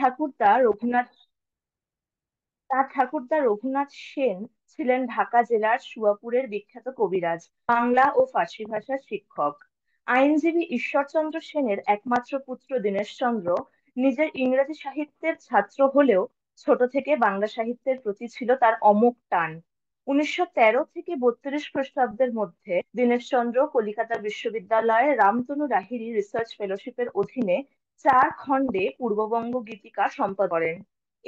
ঠাকুরদা রঘুনাথ তার ঠাকুরদা রঘুনাথ সেন ছিলেন ঢাকা জেলার শুয়াপুরের বিখ্যাত কবিরাজ বাংলা ও ফার্সি ভাষার শিক্ষক আইনজীবী ঈশ্বরচন্দ্র সেনের একমাত্র পুত্র দীনেশচন্দ্র নিজের ইংরেজি সাহিত্যের ছাত্র হলেও ছোট থেকে বাংলা সাহিত্যের প্রতি ছিল তার অমোঘ টান উনিশশো থেকে বত্রিশ খ্রিস্টাব্দের মধ্যে দীনেশচন্দ্র কলিকাতা বিশ্ববিদ্যালয়ে রামতনু রাহিরি রিসার্চ ফেলোশিপের অধীনে চার খণ্ডে পূর্ববঙ্গ গীতিকা সম্পাদনা করেন।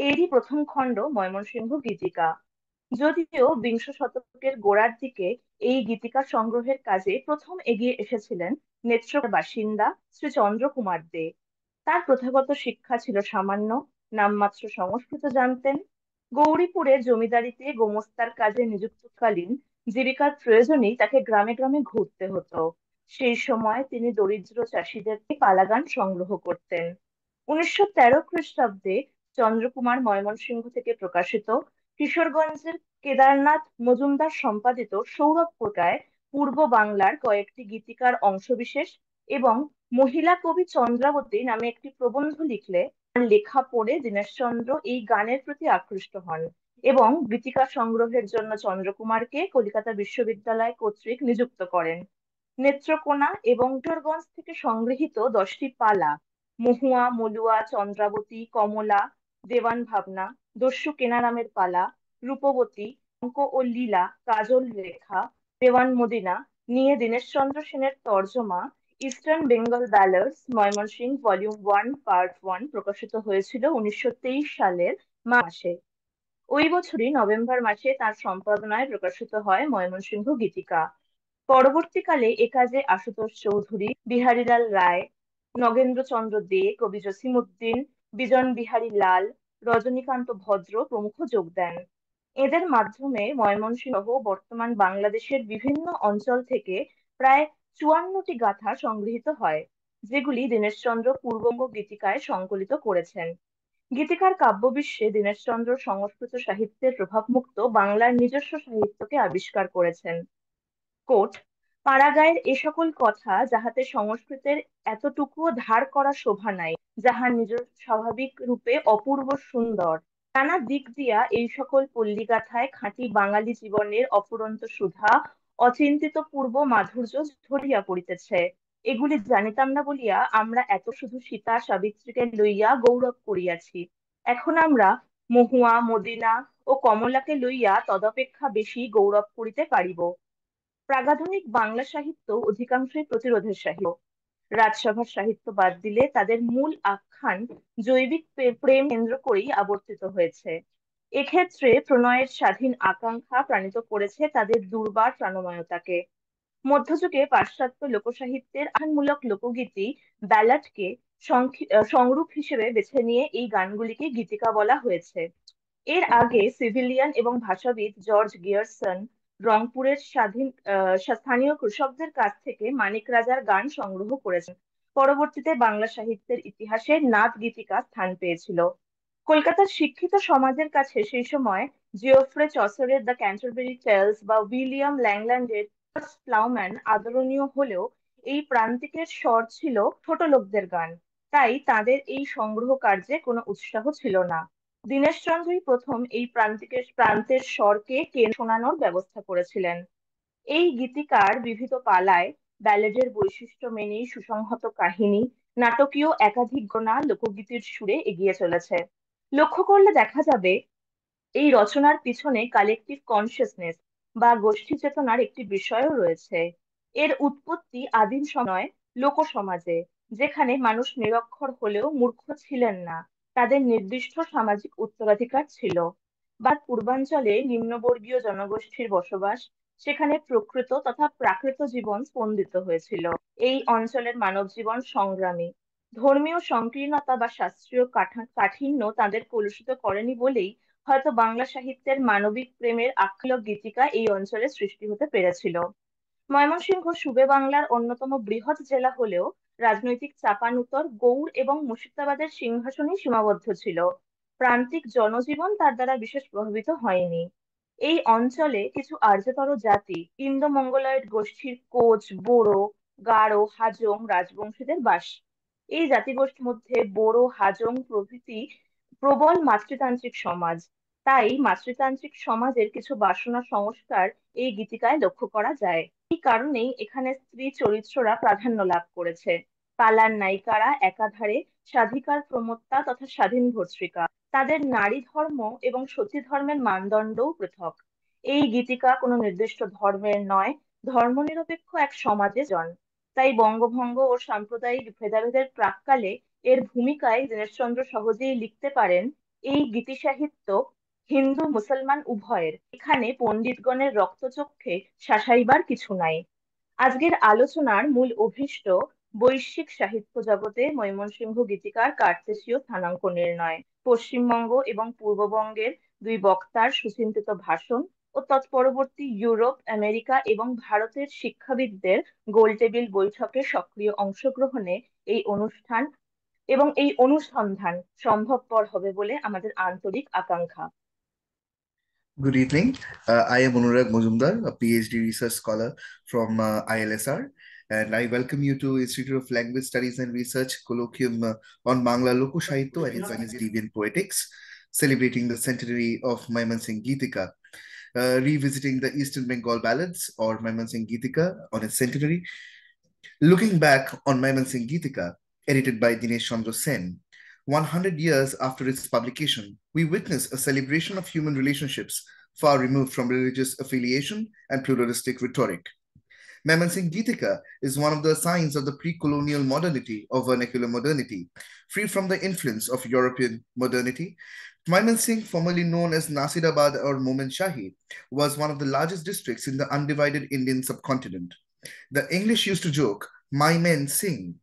এরই প্রথম খণ্ড ময়মনসিংহ গীতিকা। যদিও বিংশ শতকের গোড়ার দিকে এই গীতিকা সংগ্রহের কাজে প্রথম এগিয়ে এসেছিলেন নেত্র বাসিন্দা শ্রী চন্দ্র কুমার দে। তার প্রথাগত শিক্ষা ছিল সামান্য, নামমাত্র সংস্কৃত জানতেন। গৌরীপুরে জমিদারিতে গোমস্তার কাজে নিযুক্তকালীন জীবিকার প্রয়োজনেই তাকে গ্রামে গ্রামে ঘুরতে হতো। সেই সময় তিনি দরিদ্র চাষীদের পালাগান সংগ্রহ করতেন। উনিশশো তেরো খ্রিস্টাব্দে চন্দ্রকুমার ময়মনসিংহ থেকে প্রকাশিত কিশোরগঞ্জের কেদারনাথ মজুমদার সম্পাদিত সৌরভ পোকায় পূর্ব বাংলার কয়েকটি গীতিকার অংশবিশেষ এবং মহিলা কবি চন্দ্রাবতী নামে একটি প্রবন্ধ লিখলে লেখা পড়ে দীনেশচন্দ্র এই গানের প্রতি আকৃষ্ট হন এবং গীতিকা সংগ্রহের জন্য চন্দ্রকুমারকে কলিকাতা বিশ্ববিদ্যালয় কর্তৃক নিযুক্ত করেন নেত্রকোনা এবং কিশোরগঞ্জ থেকে সংগৃহীত দশটি পালা মহুয়া মলুয়া চন্দ্রাবতী কমলা দেওয়ান ভাবনা দস্যু কেনা নামের পালা রূপবতী অঙ্ক ও লীলা কাজল রেখা দেওয়ান মদিনা নিয়ে দীনেশচন্দ্র সেনের তর্জমা Eastern Bengal ballads Mymensingh volume one part one প্রকাশিত হয়েছিল উনিশশো সালের মাসে ওই বছরই নভেম্বর মাসে তার সম্পাদনায় প্রকাশিত হয় ময়মনসিংহ গীতিকা পরবর্তীকালে এ কাজে আশুতোষ চৌধুরী, বিহারীলাল রায়, নগেন্দ্রচন্দ্র দে, কবি জসিমুদ্দিন বিজন বিহারী লাল, রজনীকান্ত ভদ্র প্রমুখ যোগ দেন। এদের মাধ্যমে ময়মনসিংহ বর্তমান বাংলাদেশের বিভিন্ন অঞ্চল থেকে প্রায় চুয়ান্নটি গাথা সংগৃহীত হয় যেগুলি দীনেশচন্দ্র পূর্ববঙ্গ গীতিকায় সংকলিত করেছেন। গীতিকার কাব্যবিশ্বে দীনেশচন্দ্র সংস্কৃত সাহিত্যের প্রভাবমুক্ত বাংলার নিজস্ব সাহিত্যকে আবিষ্কার করেছেন। কোট পাড়াগায়ের এ সকল কথা যাহাতে সংস্কৃতের এতটুকু ধার করা শোভা নাই যাহা নিজ স্বাভাবিক রূপে অপূর্ব সুন্দর নানা দিক দিয়া এই সকল পল্লীগাথায় খাঁটি বাঙালি জীবনের অপুরন্ত সুধা অচিন্তিত পূর্ব মাধুর্য ধরিয়া পড়িতেছে এগুলি জানিতাম না বলিয়া আমরা এত শুধু সীতা সাবিত্রীকে লইয়া গৌরব করিয়াছি এখন আমরা মহুয়া মদিনা ও কমলাকে লইয়া তদপেক্ষা বেশি গৌরব করিতে পারিব প্রাগাধুনিক বাংলা সাহিত্য অধিকাংশই প্রতিরোধের সাহিত্য রাজসভার সাহিত্য বাদ দিলে তাদের মূল আখ্যান জৈবিক প্রেম কেন্দ্র করেই আবর্তিত হয়েছে এক্ষেত্রে প্রণয়ের স্বাধীন আকাঙ্ক্ষা প্রাণিত করেছে তাদের দুর্বার প্রাণময়তাকে মধ্যযুগে পাশ্চাত্য লোকসাহিত্যের আখ্যানমূলক লোকগীতি ব্যালাটকে সংরূপ হিসেবে বেছে নিয়ে এই গানগুলিকে গীতিকা বলা হয়েছে এর আগে সিভিলিয়ান এবং ভাষাবিদ জর্জ গিয়ারসন রংপুরের স্বাধীন স্থানীয় কৃষকদের কাছ থেকে মানিক রাজার গান সংগ্রহ করেছেন পরবর্তীতে বাংলা সাহিত্যের ইতিহাসে নাচ গীতিকা স্থান পেয়েছিল কলকাতার শিক্ষিত সমাজের কাছে সেই সময় জিওফ্রে চসরের দ্য ক্যান্টারবেরি টেলস বা উইলিয়াম ল্যাংল্যান্ডের প্লাউম্যান আদরণীয় হলেও এই প্রান্তিকের স্বর ছিল ছোট লোকদের গান তাই তাদের এই সংগ্রহ কার্যে কোনো উৎসাহ ছিল না দীনেশচন্দ্রই প্রথম এই প্রান্তিকের প্রান্তের স্বরকে শোনানোর ব্যবস্থা করেছিলেন। এই গীতিকার বিভিত পালায় ব্যালেডের বৈশিষ্ট্য মেনে সুসংহত কাহিনী, নাটকীয় একাধিক গণা লোকগীতির সুরে এগিয়ে চলেছে। লক্ষ্য করলে দেখা যাবে এই রচনার পিছনে কালেকটিভ কনসিয়াসনেস বা গোষ্ঠী চেতনার একটি বিষয়ও রয়েছে। এর উৎপত্তি আদিম সময় লোকসমাজে যেখানে মানুষ নিরক্ষর হলেও মূর্খ ছিলেন না। তাদের নির্দিষ্ট সামাজিক উত্তরাধিকার ছিল বা পূর্বাঞ্চলে নিম্নবর্গীয় জনগোষ্ঠীর বসবাস সেখানে প্রকৃত তথা প্রাকৃত জীবন স্পন্দিত হয়েছিল এই অঞ্চলের মানব জীবন সংগ্রামী ধর্মীয় সংকীর্ণতা বা শাস্ত্রীয় কাঠিন্য তাদের কলুষিত করেনি বলেই হয়তো বাংলা সাহিত্যের মানবিক প্রেমের আখ্যালক গীতিকা এই অঞ্চলে সৃষ্টি হতে পেরেছিল ময়মনসিংহ সুবে বাংলার অন্যতম বৃহৎ জেলা হলেও রাজনৈতিক চাপানুতর গৌড় এবং মুর্শিদাবাদের সিংহাসনে সীমাবদ্ধ ছিল প্রান্তিক জনজীবন তার দ্বারা বিশেষ প্রভাবিত হয়নি এই অঞ্চলে কিছু আর্যতর জাতি ইন্দো মঙ্গলয়েড গোষ্ঠীর কোচ বোরো গারো হাজং রাজবংশীদের বাস এই জাতিগোষ্ঠীর মধ্যে বোরো হাজং প্রভৃতি প্রবল মাতৃতান্ত্রিক সমাজ তাই মাতৃতান্ত্রিক সমাজের কিছু বাসনা সংস্কার এই গীতিকায় লক্ষ্য করা যায় এই কারণেই এখানে স্ত্রী চরিত্ররা প্রাধান্য লাভ করেছে পালার নায়িকারা একাধারে স্বাধিকার প্রমত্তা তথা স্বাধীন ভর্ষিকা তাদের নারী ধর্ম এবং সতী ধর্মের মানদণ্ডও পৃথক এই গীতিকা কোনো নির্দিষ্ট ধর্মের নয় ধর্মনিরপেক্ষ এক সমাজে জন তাই বঙ্গভঙ্গ ও সাম্প্রদায়িক ভেদাভেদের প্রাককালে এর ভূমিকায় দীনেশচন্দ্র সহজেই লিখতে পারেন এই গীতি সাহিত্য হিন্দু মুসলমান উভয়ের এখানে পণ্ডিতগণের রক্তচক্ষে শাসাইবার কিছু নাই আজকের আলোচনার মূল অভিষ্ট বৈশ্বিক সাহিত্য জগতে ময়মনসিংহ গীতিকার কার্তেশীয় স্থানাঙ্ক নির্ণয় পশ্চিমবঙ্গ এবং পূর্ববঙ্গের দুই বক্তার সুচিন্তিত ভাষণ ও তৎপরবর্তী ইউরোপ আমেরিকা এবং ভারতের শিক্ষাবিদদের গোলটেবিল বৈঠকে সক্রিয় অংশগ্রহণে এই অনুষ্ঠান এবং এই অনুসন্ধান সম্ভবপর হবে বলে আমাদের আন্তরিক আকাঙ্ক্ষা Good evening. Uh, I am Anurag Mojumdar, a PhD research scholar from uh, ILSR. And I welcome you to Institute of Language Studies and Research Colloquium uh, on Mangla Loko Shaito, and its Anizilian Poetics, celebrating the centenary of Maiman Singh Geetika. Uh, revisiting the Eastern Bengal ballads or Maiman Singh Geetika on its centenary. Looking back on Maiman Singh Geetika, edited by Dinesh Chandra Sen, 100 years after its publication, we witness a celebration of human relationships far removed from religious affiliation and pluralistic rhetoric. Mamansin Gitika is one of the signs of the pre-colonial modernity of vernacular modernity, free from the influence of European modernity. Mamansin, formerly known as Nasirabad or Momen Shahi, was one of the largest districts in the undivided Indian subcontinent. The English used to joke, my men sing.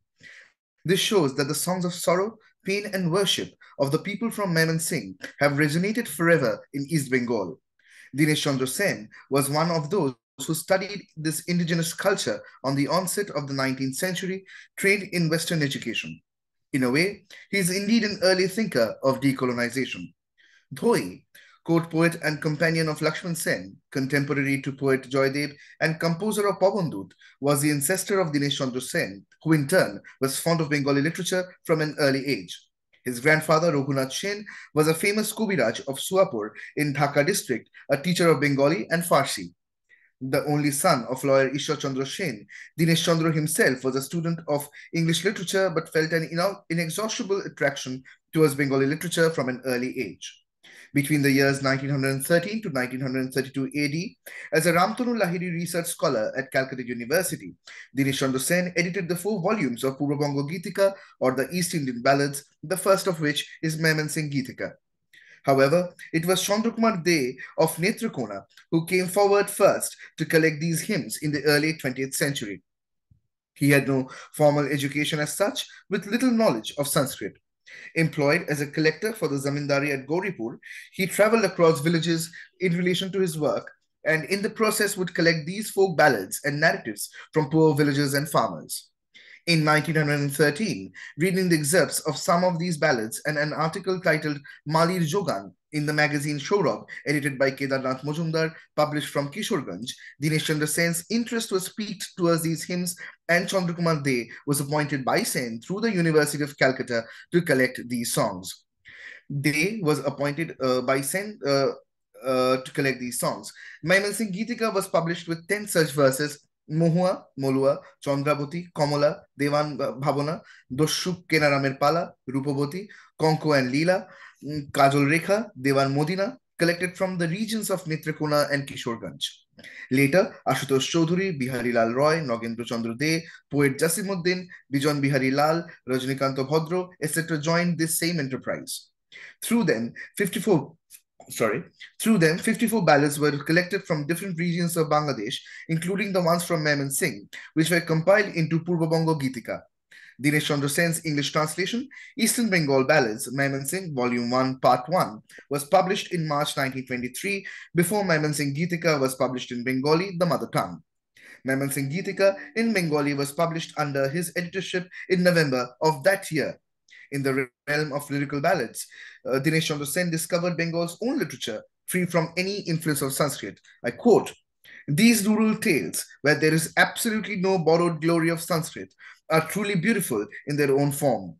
This shows that the songs of sorrow, pain and worship of the people from Memen Singh have resonated forever in East Bengal. Dinesh Chandra Sen was one of those who studied this indigenous culture on the onset of the 19th century, trained in Western education. In a way, he is indeed an early thinker of decolonization. Dhoi, court poet and companion of Lakshman Sen, contemporary to poet Joydev and composer of Pavandut, was the ancestor of Dinesh Chandra Sen, who in turn was fond of Bengali literature from an early age. His grandfather, Raghunath Sen, was a famous Kubiraj of Suapur in Dhaka district, a teacher of Bengali and Farsi the only son of lawyer Isha Chandra Sen. Dinesh Chandra himself was a student of English literature but felt an inexhaustible attraction towards Bengali literature from an early age. Between the years 1913 to 1932 AD, as a Ramtanu Lahiri research scholar at Calcutta University, Dinesh Chandra Sen edited the four volumes of Purva Bongo Gitika or the East Indian Ballads, the first of which is Maiman Singh Gitika. However, it was Chandrakumar De of Netrakona who came forward first to collect these hymns in the early 20th century. He had no formal education as such, with little knowledge of Sanskrit. Employed as a collector for the zamindari at Goripur, he traveled across villages in relation to his work and in the process would collect these folk ballads and narratives from poor villagers and farmers in 1913, reading the excerpts of some of these ballads and an article titled Malir Jogan in the magazine Shorab, edited by Kedarnath Mojumdar, published from Kishorganj, Dinesh Chandra Sen's interest was piqued towards these hymns and Chandrakumar De was appointed by Sen through the University of Calcutta to collect these songs. De was appointed uh, by Sen uh, uh, to collect these songs. Maimal Singh was published with 10 such verses মহুয়া মলুয়া চন্দ্রাবতী কমলা দেওয়ান ভাবনা দস্যু কেনারামের পালা Rupabati Kanka and Lila Kajal Rekha Dewan Madina collected from the regions of Netrokona and Kishoreganj later Ashutosh Chowdhury Bihari Lal Roy Nagendra Chandra De poet Jasimuddin Bijan Bihari Lal Rajanikanta Bhadra etcetera joined this same enterprise through then fifty four sorry, through them, 54 ballots were collected from different regions of Bangladesh, including the ones from Mehman Singh, which were compiled into Purbabongo Gitika. Dinesh Chandra Sen's English translation, Eastern Bengal Ballads, Mehman Singh, Volume 1, Part 1, was published in March 1923, before Mehman Singh Gitika was published in Bengali, the mother tongue. Mehman Singh Gitika in Bengali was published under his editorship in November of that year, in the realm of lyrical ballads. Uh, Dinesh Chandra Sen discovered Bengal's own literature, free from any influence of Sanskrit. I quote, these rural tales, where there is absolutely no borrowed glory of Sanskrit, are truly beautiful in their own form.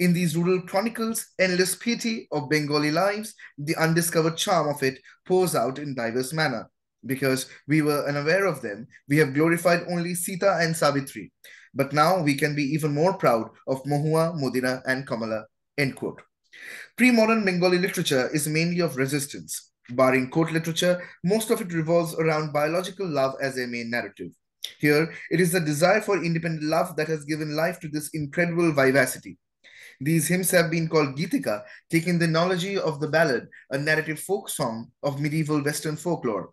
In these rural chronicles, endless pity of Bengali lives, the undiscovered charm of it pours out in diverse manner. Because we were unaware of them, we have glorified only Sita and Savitri. But now we can be even more proud of Mohua, Modina, and Kamala, end quote. Pre-modern Bengali literature is mainly of resistance. Barring court literature, most of it revolves around biological love as a main narrative. Here, it is the desire for independent love that has given life to this incredible vivacity. These hymns have been called Gitika, taking the analogy of the ballad, a narrative folk song of medieval Western folklore.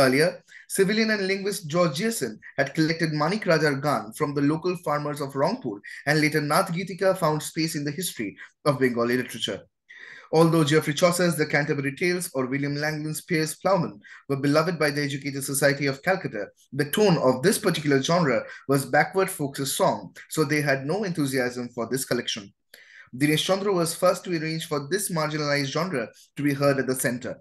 Earlier, civilian and linguist George Georgiasen had collected Manik Rajar Gan from the local farmers of Rongpur, and later Nath Gitika found space in the history of Bengali literature. Although Geoffrey Chaucer's The Canterbury Tales or William Langland's Piers Plowman were beloved by the educated society of Calcutta, the tone of this particular genre was backward folks' song, so they had no enthusiasm for this collection. Dinesh Chandra was first to arrange for this marginalized genre to be heard at the center.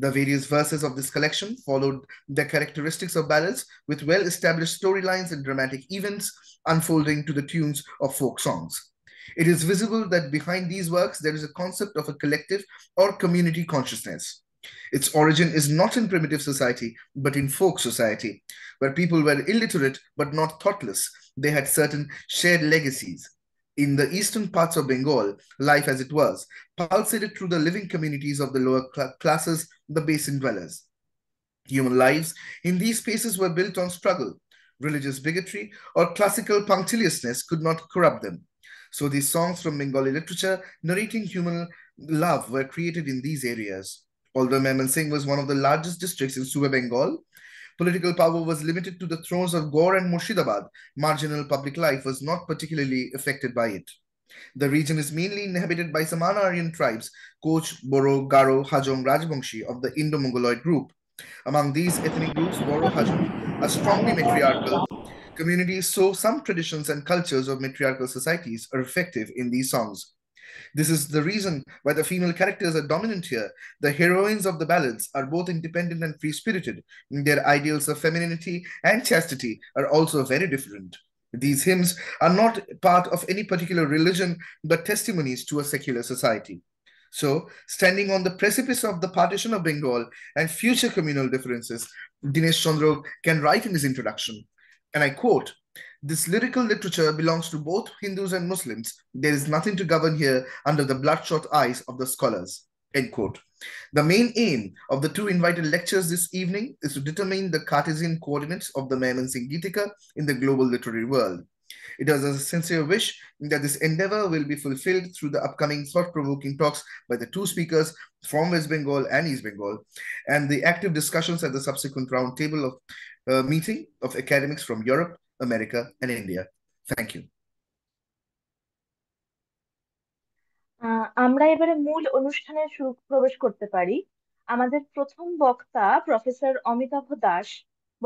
The various verses of this collection followed the characteristics of ballads, with well established storylines and dramatic events unfolding to the tunes of folk songs. It is visible that behind these works there is a concept of a collective or community consciousness. Its origin is not in primitive society, but in folk society, where people were illiterate but not thoughtless. They had certain shared legacies in the eastern parts of Bengal, life as it was, pulsated through the living communities of the lower cl- classes, the basin dwellers. Human lives in these spaces were built on struggle. Religious bigotry or classical punctiliousness could not corrupt them. So these songs from Bengali literature narrating human love were created in these areas. Although Meman Singh was one of the largest districts in Suba Bengal, Political power was limited to the thrones of Gore and Murshidabad. Marginal public life was not particularly affected by it. The region is mainly inhabited by Samanarian Aryan tribes, Koch, Boro, Garo, Hajong, Rajbongshi of the Indo-Mongoloid group. Among these ethnic groups, Boro Hajong are strongly matriarchal. Communities, so some traditions and cultures of matriarchal societies are effective in these songs. This is the reason why the female characters are dominant here. The heroines of the ballads are both independent and free spirited. Their ideals of femininity and chastity are also very different. These hymns are not part of any particular religion, but testimonies to a secular society. So, standing on the precipice of the partition of Bengal and future communal differences, Dinesh Chandra can write in his introduction, and I quote, this lyrical literature belongs to both Hindus and Muslims. There is nothing to govern here under the bloodshot eyes of the scholars. End quote. The main aim of the two invited lectures this evening is to determine the Cartesian coordinates of the Maiman Singhitika in the global literary world. It is a sincere wish that this endeavor will be fulfilled through the upcoming thought-provoking talks by the two speakers from West Bengal and East Bengal, and the active discussions at the subsequent roundtable of uh, meeting of academics from Europe, America, and India. Thank you. আমরা এবারে মূল অনুষ্ঠানে শুরু প্রবেশ করতে পারি আমাদের প্রথম বক্তা প্রফেসর অমিতাভ দাস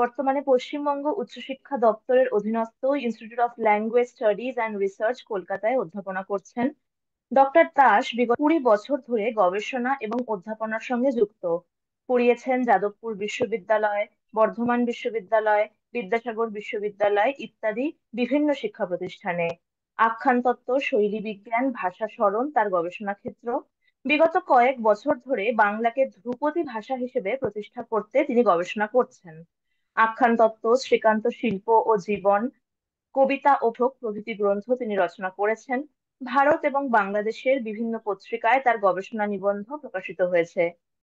বর্তমানে পশ্চিমবঙ্গ উচ্চশিক্ষা দপ্তরের অধীনস্থ Institute of Language Studies and Research কলকাতায় অধ্যাপনা করছেন ডক্টর দাস বিগত কুড়ি বছর ধরে গবেষণা এবং অধ্যাপনার সঙ্গে যুক্ত পড়িয়েছেন যাদবপুর বিশ্ববিদ্যালয় বর্ধমান বিশ্ববিদ্যালয় বিদ্যাসাগর বিশ্ববিদ্যালয় ইত্যাদি বিভিন্ন শিক্ষা প্রতিষ্ঠানে আখ্যান তত্ত্ব শৈলী বিজ্ঞান ভাষা স্মরণ তার গবেষণা ক্ষেত্র বিগত কয়েক বছর ধরে বাংলাকে ধ্রুপদী ভাষা হিসেবে প্রতিষ্ঠা করতে তিনি গবেষণা করছেন আখ্যান তত্ত্ব শ্রীকান্ত শিল্প ও জীবন কবিতা ও ভোগ প্রভৃতি গ্রন্থ তিনি রচনা করেছেন ভারত এবং বাংলাদেশের বিভিন্ন পত্রিকায় তার গবেষণা নিবন্ধ প্রকাশিত হয়েছে